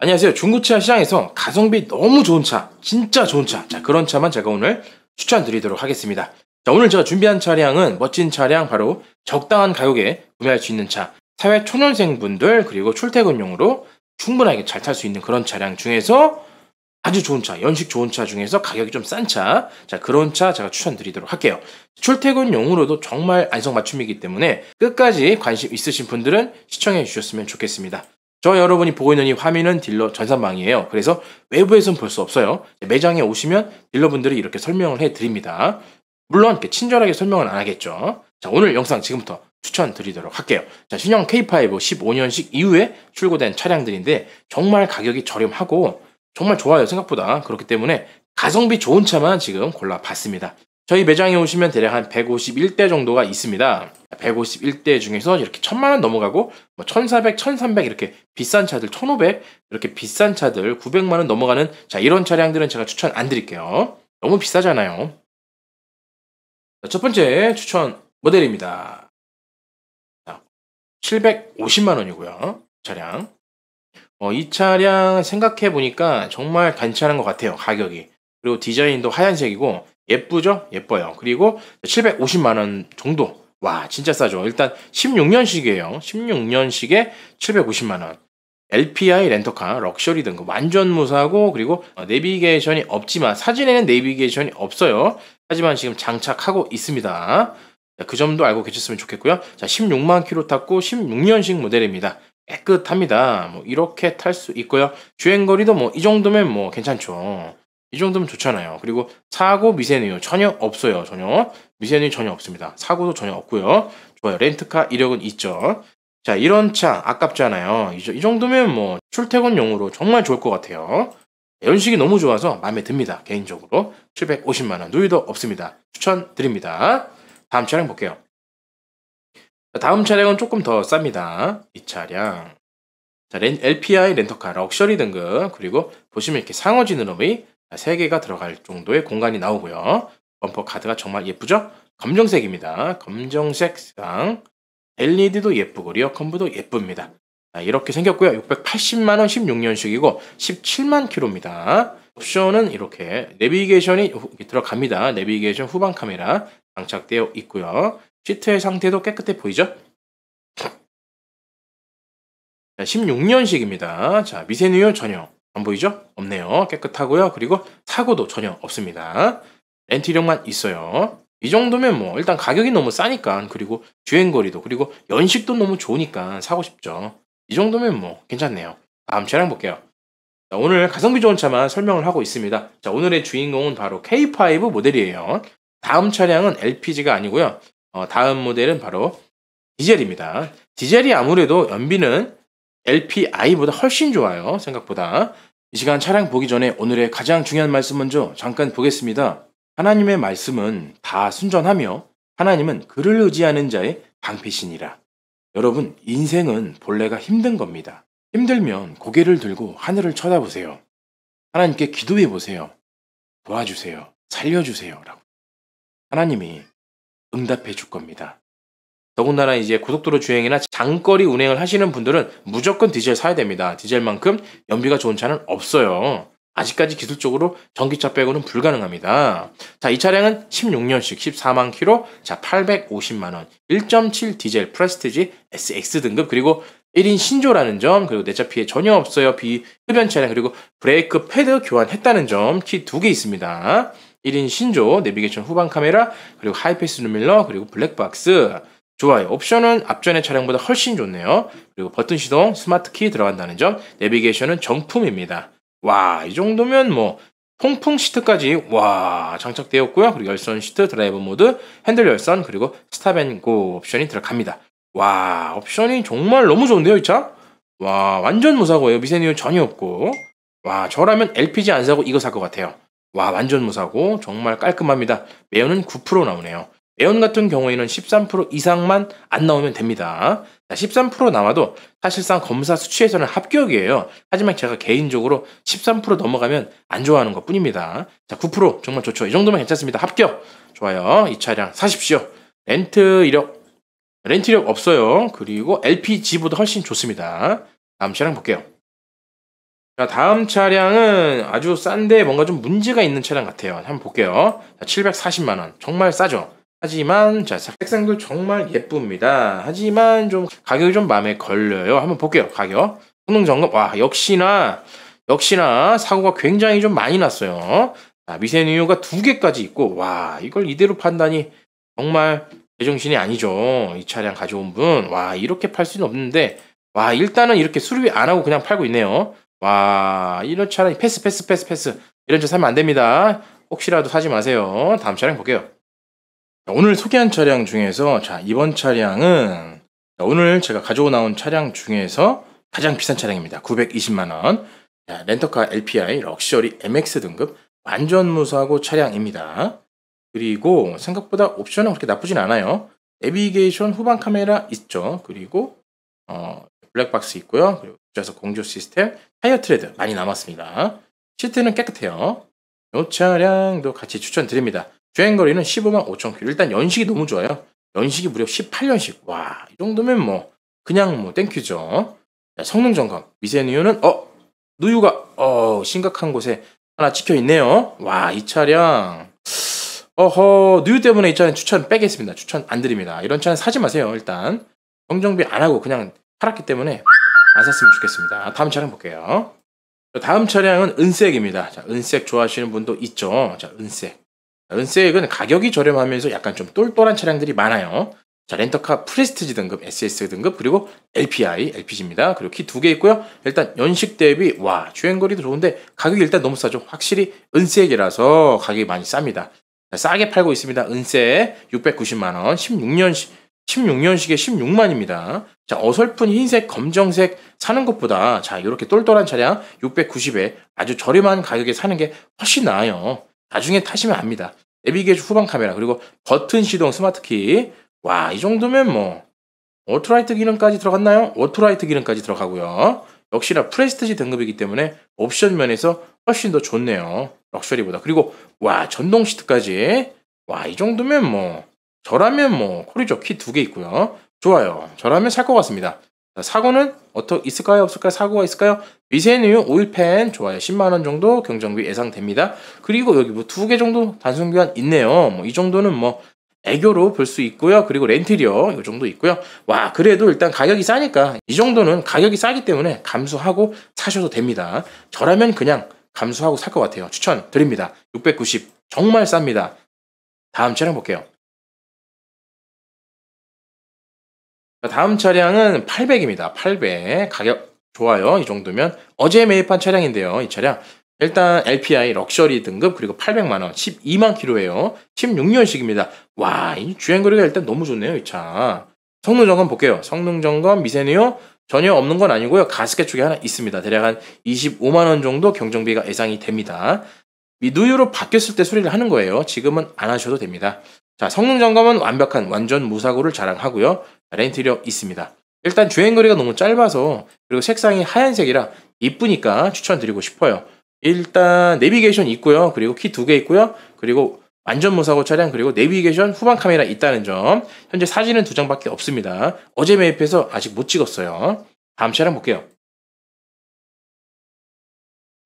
안녕하세요. 중고차 시장에서 가성비 너무 좋은 차, 진짜 좋은 차, 자, 그런 차만 제가 오늘 추천드리도록 하겠습니다. 자, 오늘 제가 준비한 차량은 멋진 차량, 바로 적당한 가격에 구매할 수 있는 차, 사회 초년생 분들, 그리고 출퇴근용으로 충분하게 잘 탈 수 있는 그런 차량 중에서 아주 좋은 차, 연식 좋은 차 중에서 가격이 좀 싼 차, 자, 그런 차 제가 추천드리도록 할게요. 출퇴근용으로도 정말 안성맞춤이기 때문에 끝까지 관심 있으신 분들은 시청해 주셨으면 좋겠습니다. 저 여러분이 보고 있는 이 화면은 딜러 전산망이에요. 그래서 외부에서는 볼 수 없어요. 매장에 오시면 딜러분들이 이렇게 설명을 해드립니다. 물론 이렇게 친절하게 설명은 안 하겠죠. 자, 오늘 영상 지금부터 추천드리도록 할게요. 자, 신형 K5 15년식 이후에 출고된 차량들인데 정말 가격이 저렴하고 정말 좋아요 생각보다 그렇기 때문에 가성비 좋은 차만 지금 골라봤습니다. 저희 매장에 오시면 대략 한 151대 정도가 있습니다. 151대 중에서 이렇게 1 0 0 0만원 넘어가고 뭐 1,400, 1,300 이렇게 비싼 차들 1,500 이렇게 비싼 차들 900만 원 넘어가는 자 이런 차량들은 제가 추천 안 드릴게요. 너무 비싸잖아요. 첫 번째 추천 모델입니다. 750만 원이고요. 차량. 어, 이 차량 생각해 보니까 정말 괜찮은 것 같아요. 가격이. 그리고 디자인도 하얀색이고 예쁘죠? 예뻐요. 그리고 750만 원 정도 와, 진짜 싸죠. 일단 16년식이에요. 16년식에 750만 원. LPI 렌터카 럭셔리 등급 완전 무사고 그리고 어, 내비게이션이 없지만 사진에는 내비게이션이 없어요. 하지만 지금 장착하고 있습니다. 그 점도 알고 계셨으면 좋겠고요. 자, 16만 킬로 탔고 16년식 모델입니다. 깨끗합니다. 뭐 이렇게 탈 수 있고요. 주행 거리도 뭐 이 정도면 뭐 괜찮죠. 이 정도면 좋잖아요. 그리고 사고 미세누 전혀 없어요. 전혀 미세누 전혀 없습니다. 사고도 전혀 없고요. 좋아요. 렌트카 이력은 있죠. 자 이런 차 아깝잖아요. 이 정도면 뭐 출퇴근용으로 정말 좋을 것 같아요. 연식이 너무 좋아서 마음에 듭니다. 개인적으로 750만원 누이도 없습니다. 추천드립니다. 다음 차량 볼게요. 다음 차량은 조금 더 쌉니다. 이 차량 자, 렌, LPI 렌터카 럭셔리 등급 그리고 보시면 이렇게 상어진으로의 3개가 들어갈 정도의 공간이 나오고요. 범퍼 카드가 정말 예쁘죠? 검정색입니다. 검정색상 LED도 예쁘고 리어 컴브도 예쁩니다. 이렇게 생겼고요. 680만원 16년식이고 17만 킬로입니다. 옵션은 이렇게 내비게이션이 들어갑니다. 내비게이션 후방 카메라 장착되어 있고요. 시트의 상태도 깨끗해 보이죠? 16년식입니다. 자, 미세누유 전용. 안 보이죠? 없네요. 깨끗하고요. 그리고 사고도 전혀 없습니다. 렌트 력만 있어요. 이 정도면 뭐 일단 가격이 너무 싸니까 그리고 주행거리도 그리고 연식도 너무 좋으니까 사고 싶죠. 이 정도면 뭐 괜찮네요. 다음 차량 볼게요. 자, 오늘 가성비 좋은 차만 설명을 하고 있습니다. 자, 오늘의 주인공은 바로 K5 모델이에요. 다음 차량은 LPG가 아니고요. 어, 다음 모델은 바로 디젤입니다. 디젤이 아무래도 연비는 LPI보다 훨씬 좋아요. 생각보다. 이 시간 차량 보기 전에 오늘의 가장 중요한 말씀 먼저 잠깐 보겠습니다. 하나님의 말씀은 다 순전하며 하나님은 그를 의지하는 자의 방패신이라. 여러분, 인생은 본래가 힘든 겁니다. 힘들면 고개를 들고 하늘을 쳐다보세요. 하나님께 기도해 보세요. 도와주세요. 살려주세요. 라고. 하나님이 응답해 줄 겁니다. 더군다나 이제 고속도로 주행이나 장거리 운행을 하시는 분들은 무조건 디젤 사야 됩니다. 디젤만큼 연비가 좋은 차는 없어요. 아직까지 기술적으로 전기차 빼고는 불가능합니다. 자, 이 차량은 16년식 14만 키로 자, 850만 원, 1.7 디젤 프레스티지 SX 등급 그리고 1인 신조라는 점, 그리고 내차 피해 전혀 없어요. 비흡연 차량 그리고 브레이크 패드 교환했다는 점, 키 두 개 있습니다. 1인 신조, 내비게이션 후방 카메라, 그리고 하이패스 루밀러, 그리고 블랙박스. 좋아요. 옵션은 앞전의 차량보다 훨씬 좋네요. 그리고 버튼 시동, 스마트 키 들어간다는 점, 내비게이션은 정품입니다. 와, 이 정도면 뭐 통풍 시트까지 와 장착되었고요. 그리고 열선 시트, 드라이브 모드, 핸들 열선, 그리고 스탑앤고 옵션이 들어갑니다. 와, 옵션이 정말 너무 좋은데요, 이 차? 와, 완전 무사고예요. 미세니온 전혀 없고. 와, 저라면 LPG 안 사고 이거 살 것 같아요. 와, 완전 무사고 정말 깔끔합니다. 매연은 9% 나오네요. 에온 같은 경우에는 13% 이상만 안 나오면 됩니다. 13% 남아도 사실상 검사 수치에서는 합격이에요. 하지만 제가 개인적으로 13% 넘어가면 안 좋아하는 것 뿐입니다. 자, 9% 정말 좋죠. 이 정도면 괜찮습니다. 합격! 좋아요. 이 차량 사십시오. 렌트 이력, 렌트 력 없어요. 그리고 LPG보다 훨씬 좋습니다. 다음 차량 볼게요. 자, 다음 차량은 아주 싼데 뭔가 좀 문제가 있는 차량 같아요. 한번 볼게요. 740만원. 정말 싸죠? 하지만 자 색상도 정말 예쁩니다. 하지만 좀 가격이 좀 마음에 걸려요. 한번 볼게요. 가격. 성능 점검. 와 역시나 역시나 사고가 굉장히 좀 많이 났어요. 자, 미세누유가 두 개까지 있고 와 이걸 이대로 판다니 정말 제정신이 아니죠. 이 차량 가져온 분. 와 이렇게 팔 수는 없는데 와 일단은 이렇게 수리비 안 하고 그냥 팔고 있네요. 와 이런 차량 패스 패스 패스 패스 이런 차 사면 안 됩니다. 혹시라도 사지 마세요. 다음 차량 볼게요. 오늘 소개한 차량 중에서 자 이번 차량은 오늘 제가 가지고 나온 차량 중에서 가장 비싼 차량입니다. 920만원 렌터카 LPI 럭셔리 MX 등급 완전 무사고 차량입니다. 그리고 생각보다 옵션은 그렇게 나쁘진 않아요. 내비게이션 후방 카메라 있죠. 그리고 어, 블랙박스 있고요. 그리고 좌석 공조 시스템, 타이어 트레드 많이 남았습니다. 시트는 깨끗해요. 이 차량도 같이 추천드립니다. 주행 거리는 15만 5천 킬로. 일단 연식이 너무 좋아요. 연식이 무려 18년식. 와, 이 정도면 뭐 그냥 뭐 땡큐죠. 자, 성능 점검. 미세누유는 어 누유가 어 심각한 곳에 하나 찍혀 있네요. 와, 이 차량 어허 누유 때문에 이 차는 추천 빼겠습니다. 추천 안 드립니다. 이런 차는 사지 마세요. 일단 정정비 안 하고 그냥 팔았기 때문에 안 샀으면 좋겠습니다. 다음 차량 볼게요. 다음 차량은 은색입니다. 자, 은색 좋아하시는 분도 있죠. 자, 은색. 은액은 가격이 저렴하면서 약간 좀 똘똘한 차량들이 많아요. 자, 렌터카 프레스티지 등급, SS 등급, 그리고 LPI, LPG입니다. 그리고 키 두 개 있고요. 일단 연식 대비, 와, 주행거리도 좋은데 가격이 일단 너무 싸죠. 확실히 은색이라서 가격이 많이 쌉니다. 자, 싸게 팔고 있습니다. 은세 690만원, 16년식, 16년식에 16만입니다. 자, 어설픈 흰색, 검정색 사는 것보다 자, 이렇게 똘똘한 차량 690에 아주 저렴한 가격에 사는 게 훨씬 나아요. 나중에 타시면 압니다. 내비게이션 후방 카메라 그리고 버튼 시동 스마트키 와 이 정도면 뭐 오토라이트 기능까지 들어갔나요? 오토라이트 기능까지 들어가고요. 역시나 프레스티지 등급이기 때문에 옵션 면에서 훨씬 더 좋네요. 럭셔리보다. 그리고 와 전동 시트까지 와 이 정도면 뭐 저라면 뭐 코리조 키 두 개 있고요. 좋아요. 저라면 살 것 같습니다. 사고는 어떠게 있을까요? 없을까요? 사고가 있을까요? 미세뉴유 오일펜 좋아요. 10만 원 정도 경정비 예상됩니다. 그리고 여기 뭐 두 개 정도 단순 교환 있네요. 뭐 이 정도는 뭐 애교로 볼 수 있고요. 그리고 렌트리어 이 정도 있고요. 와 그래도 일단 가격이 싸니까 이 정도는 가격이 싸기 때문에 감수하고 사셔도 됩니다. 저라면 그냥 감수하고 살 것 같아요. 추천드립니다. 690 정말 쌉니다. 다음 차량 볼게요. 다음 차량은 800입니다. 800 가격 좋아요. 이 정도면 어제 매입한 차량인데요. 이 차량 일단 LPI 럭셔리 등급 그리고 800만 원, 12만 킬로예요. 16년식입니다. 와, 이 주행 거리가 일단 너무 좋네요. 이 차. 성능 점검 볼게요. 성능 점검 미세누요 전혀 없는 건 아니고요. 가스켓 쪽에 하나 있습니다. 대략 한 25만 원 정도 경정비가 예상이 됩니다. 이 누유로 바뀌었을 때 수리를 하는 거예요. 지금은 안 하셔도 됩니다. 자, 성능 점검은 완벽한 완전 무사고를 자랑하고요. 렌트력 있습니다. 일단 주행거리가 너무 짧아서 그리고 색상이 하얀색이라 이쁘니까 추천드리고 싶어요. 일단 내비게이션 있고요. 그리고 키 두 개 있고요. 그리고 안전무사고 차량 그리고 내비게이션 후방 카메라 있다는 점 현재 사진은 두 장밖에 없습니다. 어제 매입해서 아직 못 찍었어요. 다음 차량 볼게요.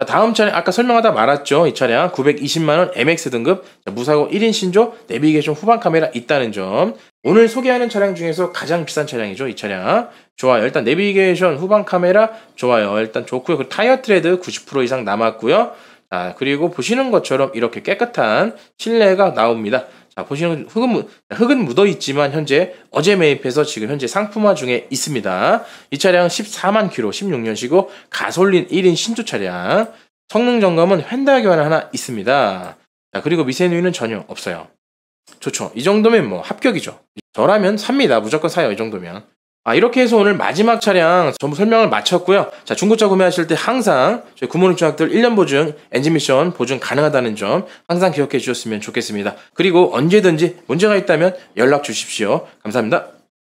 다음 차량 아까 설명하다 말았죠. 이 차량 920만원 MX 등급 무사고 1인 신조 내비게이션 후방 카메라 있다는 점 오늘 소개하는 차량 중에서 가장 비싼 차량이죠. 이 차량 좋아요. 일단 내비게이션 후방 카메라 좋아요. 일단 좋고요. 그 타이어 트레드 90% 이상 남았고요. 아, 그리고 보시는 것처럼 이렇게 깨끗한 실내가 나옵니다. 자, 보시는 흙은, 흙은 묻어 있지만 현재 어제 매입해서 지금 현재 상품화 중에 있습니다. 이 차량 14만 키로 16년식이고 가솔린 1인 신조 차량. 성능 점검은 휀다 교환 하나 있습니다. 자, 그리고 미세누이는 전혀 없어요. 좋죠. 이 정도면 뭐 합격이죠. 저라면 삽니다. 무조건 사요. 이 정도면. 아, 이렇게 해서 오늘 마지막 차량 전부 설명을 마쳤고요. 자, 중고차 구매하실 때 항상 저희 구모닝 중학들 1년 보증, 엔진 미션 보증 가능하다는 점 항상 기억해 주셨으면 좋겠습니다. 그리고 언제든지 문제가 있다면 연락 주십시오. 감사합니다.